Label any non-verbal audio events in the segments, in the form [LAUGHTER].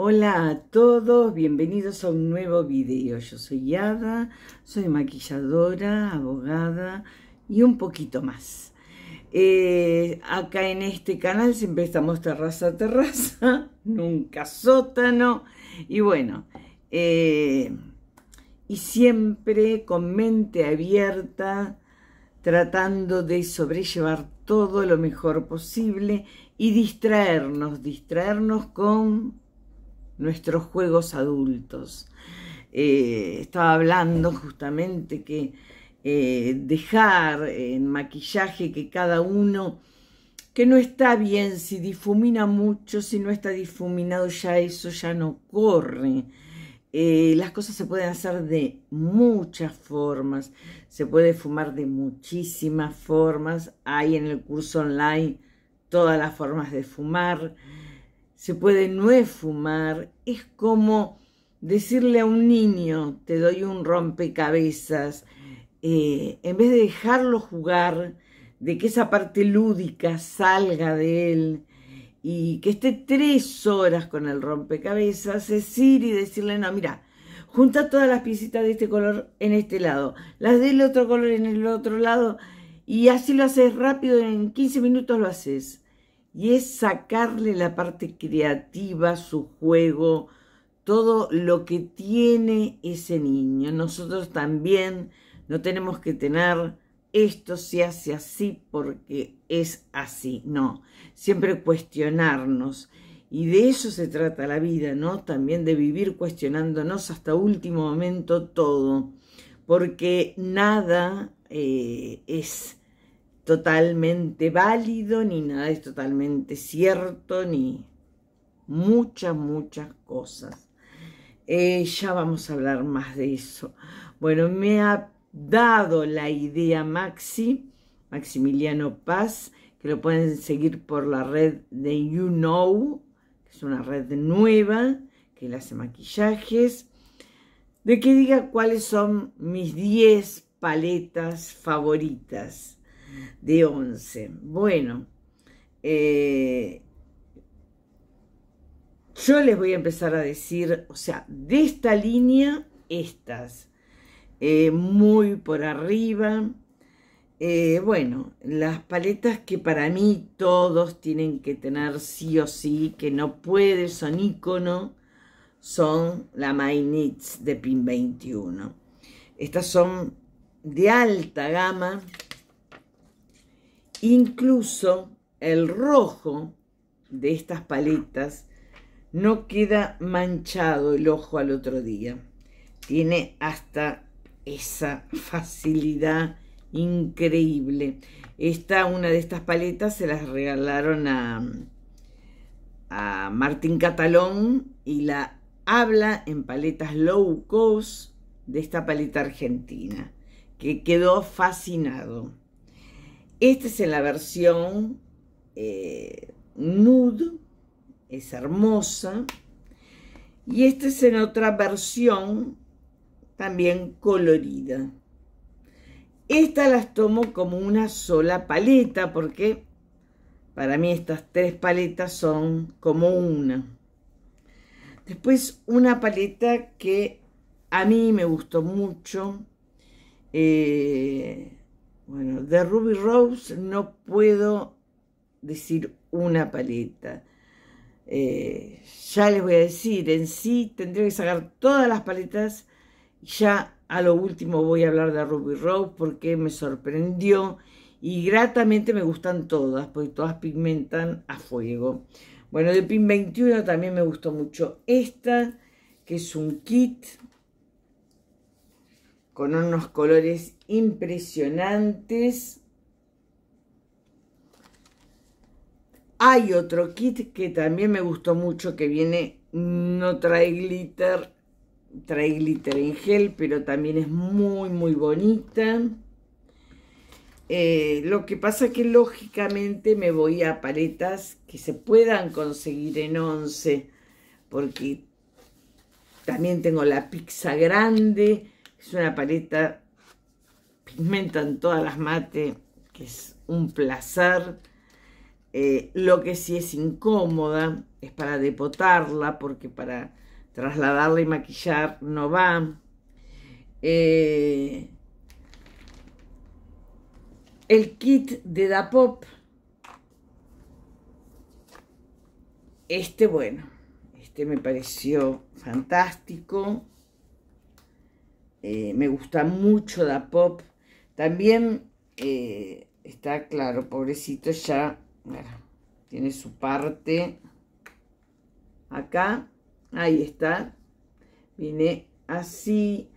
Hola a todos, bienvenidos a un nuevo video. Yo soy Yada, soy maquilladora, abogada y un poquito más. Eh, acá en este canal siempre estamos terraza a terraza, [LAUGHS] nunca sótano. Y bueno, eh, y siempre con mente abierta, tratando de sobrellevar todo lo mejor posible y distraernos, distraernos con nuestros juegos adultos. Eh, estaba hablando justamente que eh, dejar en maquillaje que cada uno, que no está bien, si difumina mucho, si no está difuminado ya eso ya no corre. Eh, las cosas se pueden hacer de muchas formas, se puede fumar de muchísimas formas, hay en el curso online todas las formas de fumar se puede no fumar, es como decirle a un niño, te doy un rompecabezas, eh, en vez de dejarlo jugar, de que esa parte lúdica salga de él y que esté tres horas con el rompecabezas, es y decirle, no, mira, junta todas las piecitas de este color en este lado, las del otro color en el otro lado, y así lo haces rápido, en 15 minutos lo haces y es sacarle la parte creativa, su juego, todo lo que tiene ese niño. Nosotros también no tenemos que tener esto se hace así porque es así, no, siempre cuestionarnos. Y de eso se trata la vida, ¿no? También de vivir cuestionándonos hasta último momento todo, porque nada eh, es totalmente válido, ni nada es totalmente cierto, ni muchas, muchas cosas. Eh, ya vamos a hablar más de eso. Bueno, me ha dado la idea Maxi, Maximiliano Paz, que lo pueden seguir por la red de You Know, que es una red nueva, que le hace maquillajes, de que diga cuáles son mis 10 paletas favoritas de 11. Bueno, eh, yo les voy a empezar a decir, o sea, de esta línea, estas. Eh, muy por arriba. Eh, bueno, las paletas que para mí todos tienen que tener sí o sí, que no puede, son icono, son la My de PIN 21. Estas son de alta gama, Incluso el rojo de estas paletas no queda manchado el ojo al otro día. Tiene hasta esa facilidad increíble. Esta, una de estas paletas, se las regalaron a, a Martín Catalón y la habla en paletas low cost de esta paleta argentina, que quedó fascinado. Esta es en la versión eh, nude, es hermosa. Y esta es en otra versión también colorida. Esta las tomo como una sola paleta porque para mí estas tres paletas son como una. Después una paleta que a mí me gustó mucho. Eh, bueno, de Ruby Rose no puedo decir una paleta. Eh, ya les voy a decir, en sí tendría que sacar todas las paletas. Ya a lo último voy a hablar de Ruby Rose porque me sorprendió y gratamente me gustan todas, porque todas pigmentan a fuego. Bueno, de PIN 21 también me gustó mucho esta, que es un kit con unos colores impresionantes. Hay otro kit que también me gustó mucho que viene, no trae glitter, trae glitter en gel, pero también es muy, muy bonita. Eh, lo que pasa que lógicamente me voy a paletas que se puedan conseguir en 11, porque también tengo la pizza grande, es una paleta, pigmentan todas las mates, que es un placer. Eh, lo que sí es incómoda es para depotarla, porque para trasladarla y maquillar no va. Eh, el kit de Dapop. Este, bueno, este me pareció fantástico. Eh, me gusta mucho Da Pop. También eh, está claro, pobrecito ya, tiene su parte acá, ahí está, viene así.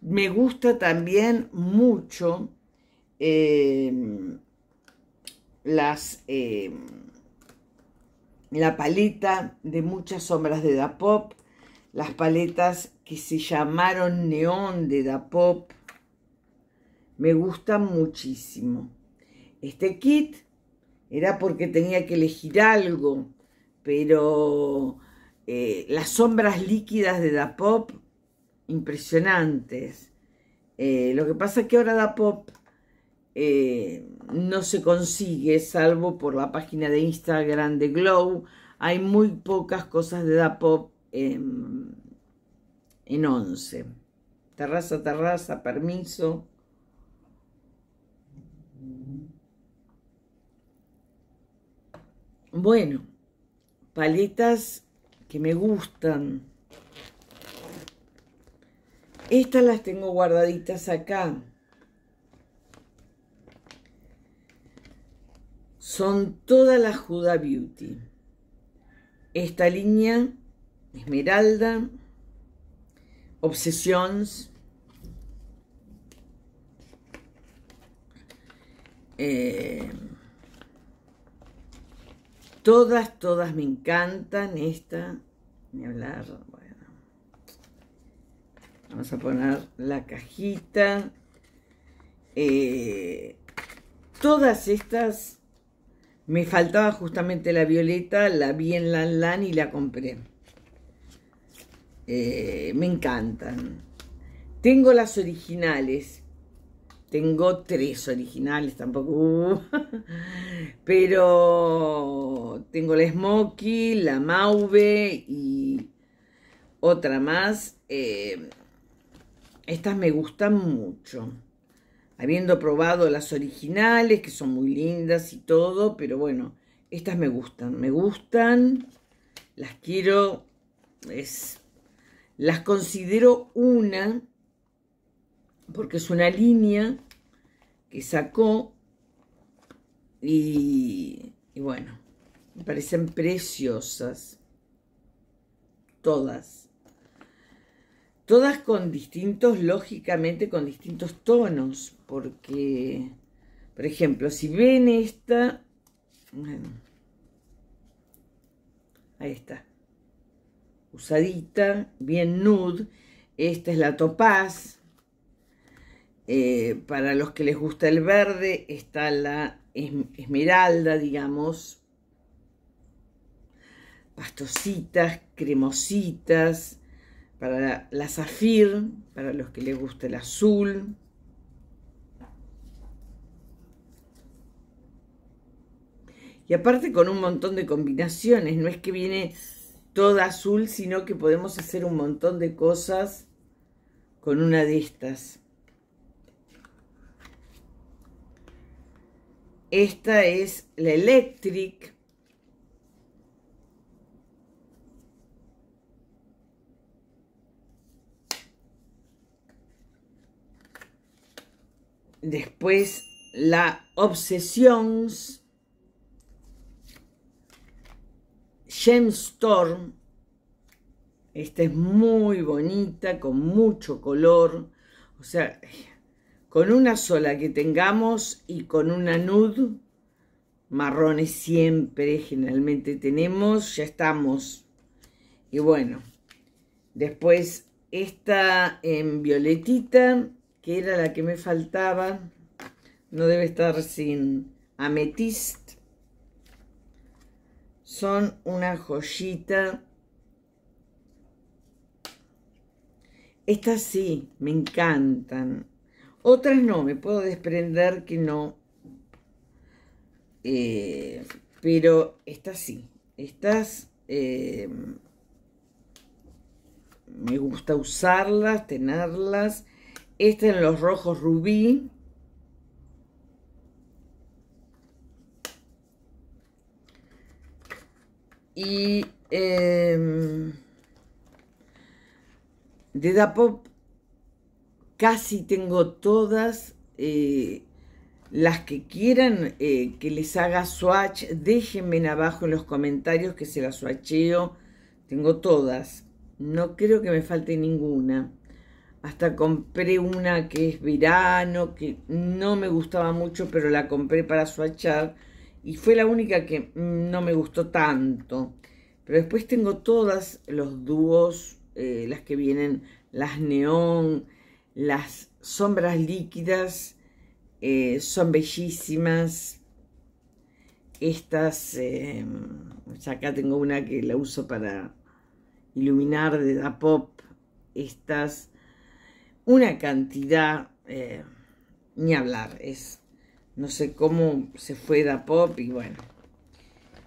Me gusta también mucho eh, las, la paleta de muchas sombras de Da Pop las paletas que se llamaron Neón de Da Pop. Me gustan muchísimo. Este kit era porque tenía que elegir algo, pero eh, las sombras líquidas de Da Pop, impresionantes. Eh, lo que pasa es que ahora Da Pop eh, no se consigue, salvo por la página de Instagram de Glow. Hay muy pocas cosas de Da Pop Em, en once Terraza, terraza, permiso. Bueno, paletas que me gustan. Estas las tengo guardaditas acá. Son todas la juda Beauty. Esta línea Esmeralda, Obsesión eh, todas, todas me encantan. Esta, ni hablar, bueno. Vamos a poner la cajita. Eh, todas estas, me faltaba justamente la violeta, la vi en Lan Lan y la compré. Eh, me encantan. Tengo las originales, tengo tres originales tampoco, uh, [LAUGHS] pero tengo la Smoky. la Mauve y otra más. Eh, estas me gustan mucho. Habiendo probado las originales, que son muy lindas y todo, pero bueno, estas me gustan, me gustan, las quiero, es las considero una porque es una línea que sacó y, bueno, me parecen preciosas, todas, todas con distintos, lógicamente con distintos tonos, porque, por ejemplo, si ven esta, ahí está, usadita, bien nude. Esta es la topaz. Eh, para los que les gusta el verde, está la esmeralda, digamos. Pastositas, cremositas. Para la, la zafir, para los que les gusta el azul. Y aparte con un montón de combinaciones, no es que viene toda azul, sino que podemos hacer un montón de cosas con una de estas. Esta es la Electric. Después la Obsessions. James Storm, esta es muy bonita, con mucho color, o sea, con una sola que tengamos y con una nude, marrones siempre, generalmente tenemos, ya estamos. Y bueno, después esta en violetita, que era la que me faltaba, no debe estar sin ametista son una joyita. Estas sí, me encantan. Otras no, me puedo desprender que no. Eh, pero estas sí, estas eh, me gusta usarlas, tenerlas. Esta en los rojos rubí, y em, de Dapop casi tengo todas eh, las que quieran eh, que les haga swatch, déjenme abajo en los comentarios que se las swatcheo. Tengo todas. No creo que me falte ninguna. Hasta compré una que es verano, que no me gustaba mucho, pero la compré para swatchar y fue la única que no me gustó tanto. Pero después tengo todas los dúos, eh, las que vienen, las neón, las sombras líquidas, eh, son bellísimas. Estas, eh, acá tengo una que la uso para iluminar de Da Pop. Estas, una cantidad, ni hablar, es no sé cómo se fue Da Pop y bueno.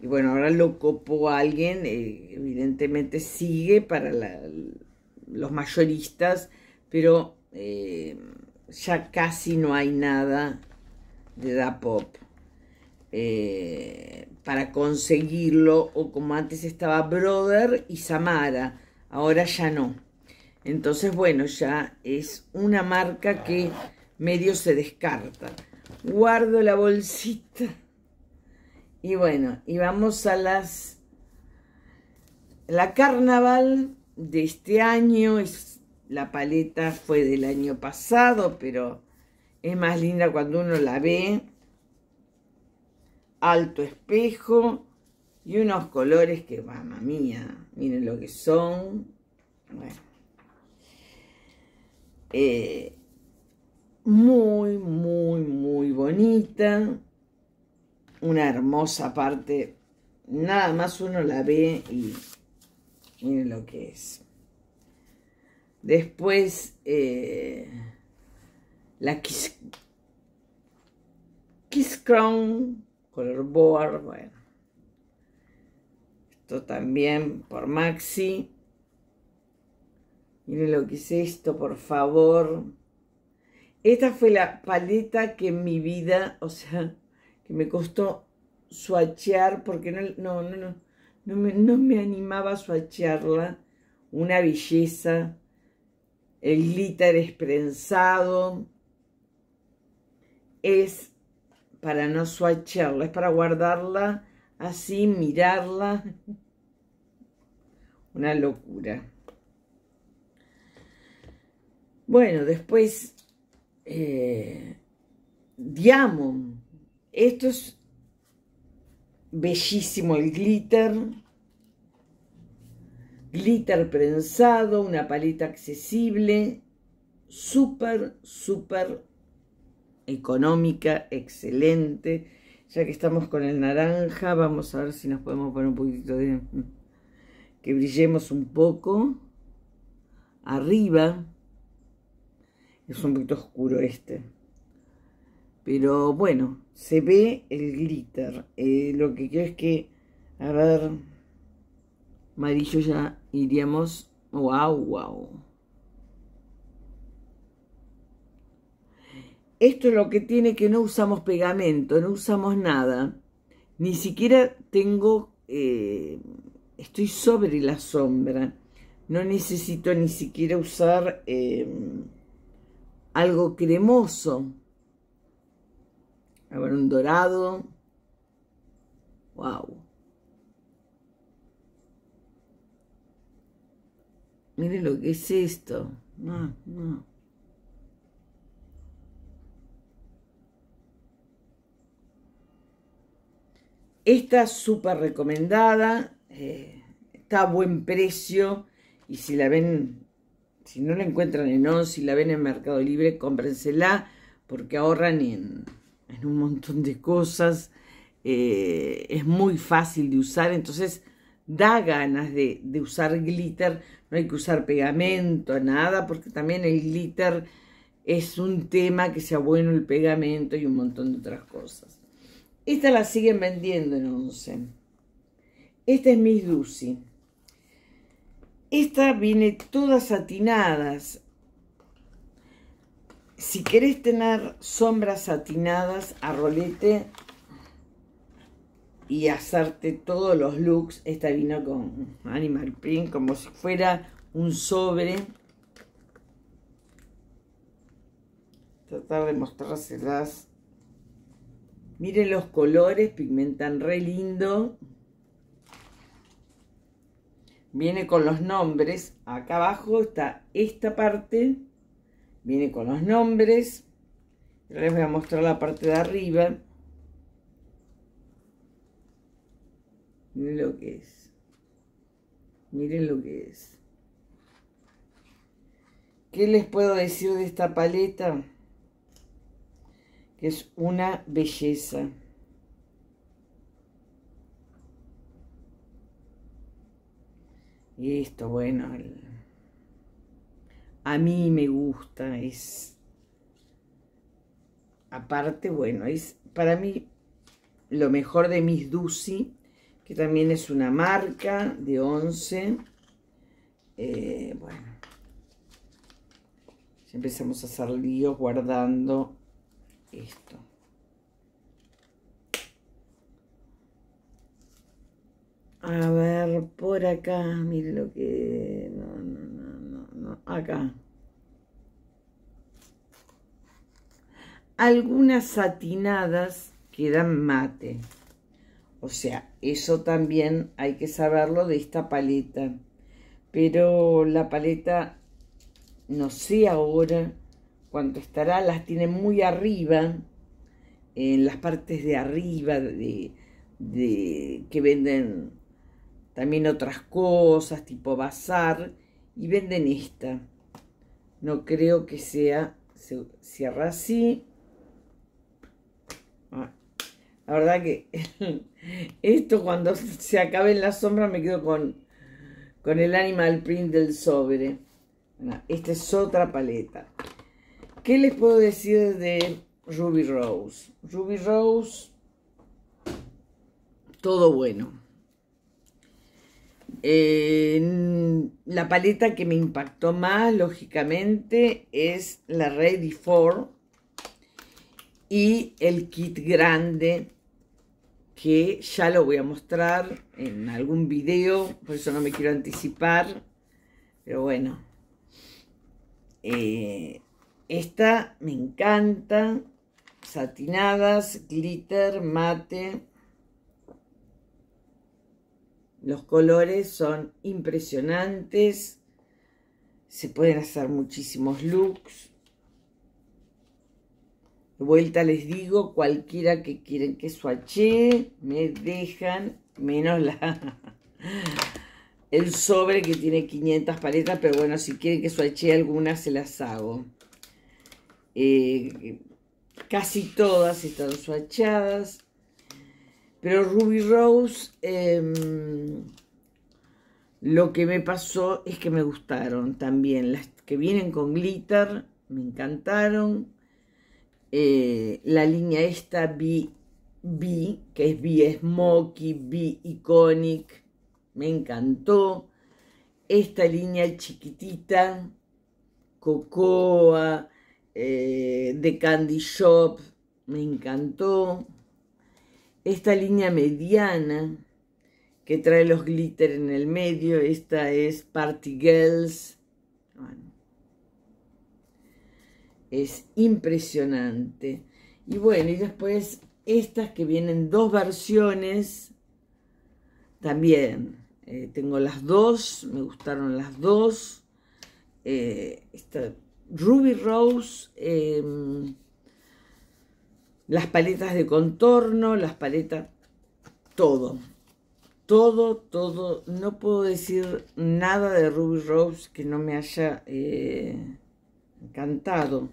Y bueno, ahora lo copó alguien, eh, evidentemente sigue para los mayoristas, pero eh, ya casi no hay nada de Da Pop. Eh, para conseguirlo, o como antes estaba Brother y Samara, ahora ya no. Entonces, bueno, ya es una marca que medio se descarta guardo la bolsita. Y bueno, y vamos a las... La carnaval de este año, es, la paleta fue del año pasado, pero es más linda cuando uno la ve. Alto espejo y unos colores que, mamá mía, miren lo que son. Bueno. Eh, muy, muy, muy bonita. Una hermosa parte. Nada más uno la ve y miren lo que es. Después, eh, la Kiss, Kiss Crown, color board, bueno. Esto también por Maxi. Miren lo que es esto, por favor. Esta fue la paleta que en mi vida, o sea, que me costó suachear porque no, no, no, no, me, no me animaba a suachearla. Una belleza, el glitter prensado. Es para no suachearla, es para guardarla así, mirarla. Una locura. Bueno, después eh, Diamond. Esto es bellísimo el glitter. Glitter prensado, una paleta accesible. Súper, súper económica, excelente. Ya que estamos con el naranja, vamos a ver si nos podemos poner un poquito de... que brillemos un poco. Arriba es un poquito oscuro este. Pero bueno, se ve el glitter. Eh, lo que quiero es que, a ver, amarillo ya iríamos. ¡Wow, wow! Esto es lo que tiene que no usamos pegamento, no usamos nada. Ni siquiera tengo, eh, estoy sobre la sombra. No necesito ni siquiera usar... Eh, algo cremoso. A ver, un dorado. ¡Wow! Miren lo que es esto. No, no. Esta súper recomendada, eh, está a buen precio y si la ven si no la encuentran en ONCE, y la ven en Mercado Libre, cómprensela porque ahorran en, un montón de cosas. Eh, es muy fácil de usar, entonces da ganas de, usar glitter. No hay que usar pegamento, nada, porque también el glitter es un tema que sea bueno el pegamento y un montón de otras cosas. Esta la siguen vendiendo en ONCE. Esta es Miss Lucy. Esta viene todas atinadas. Si querés tener sombras satinadas a rolete y hacerte todos los looks, esta vino con animal print como si fuera un sobre. Tratar de mostrárselas. Miren los colores, pigmentan re lindo viene con los nombres. Acá abajo está esta parte. Viene con los nombres. Les voy a mostrar la parte de arriba. Miren lo que es. Miren lo que es. ¿Qué les puedo decir de esta paleta? Que es una belleza. Y Esto, bueno, a mí me gusta, es... Aparte, bueno, es para mí lo mejor de Miss Dusi, que también es una marca de 11. Eh, bueno, ya empezamos a hacer líos guardando esto. A ver, por acá, miren lo que... No, no, no, no, acá. Algunas satinadas quedan mate. O sea, eso también hay que saberlo de esta paleta. Pero la paleta, no sé ahora cuánto estará, las tiene muy arriba, en las partes de arriba de, de que venden también otras cosas, tipo bazar, y venden esta. No creo que sea, se cierra así. Ah, la verdad que [LAUGHS] esto cuando se acabe en la sombra me quedo con, con el animal print del sobre. esta es otra paleta. ¿Qué les puedo decir de Ruby Rose? Ruby Rose, todo bueno la paleta que me impactó más, lógicamente, es la Ready For y el kit grande que ya lo voy a mostrar en algún video, por eso no me quiero anticipar, pero bueno. Eh, esta me encanta, satinadas, glitter, mate, los colores son impresionantes. Se pueden hacer muchísimos looks. De vuelta les digo, cualquiera que quieren que swatche, me dejan menos la, [LAUGHS] el sobre que tiene 500 paletas, pero bueno, si quieren que swatche algunas se las hago. Eh, casi todas están suachadas. Pero Ruby Rose, em, lo que me pasó es que me gustaron también. Las que vienen con glitter, me encantaron. Eh, la línea esta, B, que es B Smokey, B Iconic, me encantó. Esta línea chiquitita, Cocoa, eh, The de Candy Shop, me encantó esta línea mediana que trae los glitter en el medio, esta es Party Girls. es impresionante. Y bueno, y después estas que vienen dos versiones, también eh, tengo las dos, me gustaron las dos. Eh, esta Ruby Rose. Em, las paletas de contorno, las paletas, todo. Todo, todo. No puedo decir nada de Ruby Rose que no me haya eh, encantado.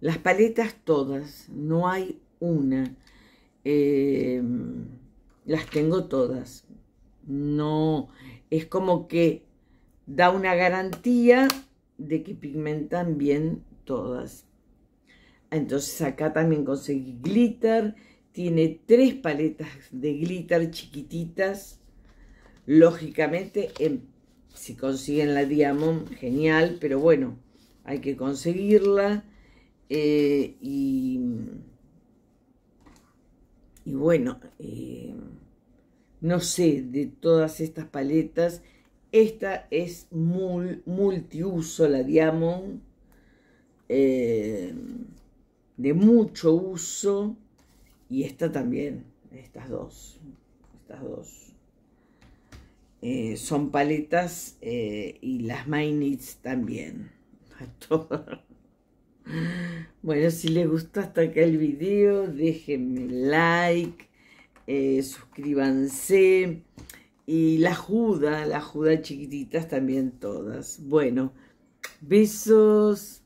Las paletas todas, no hay una. Eh, las tengo todas. No, es como que da una garantía de que pigmentan bien todas. Entonces acá también conseguí glitter. Tiene tres paletas de glitter chiquititas. Lógicamente, si consiguen la Diamond, genial, pero bueno, hay que conseguirla. Eh, y, bueno, eh, no sé, de todas estas paletas esta es multiuso, la Diamond, eh, de mucho uso, y esta también, estas dos, estas dos. Eh, son paletas eh, y las Mainits también. [LAUGHS] bueno, si les gustó hasta acá el video, déjenme like, suscríbanse y la juda, la juda chiquititas también todas. Bueno, besos.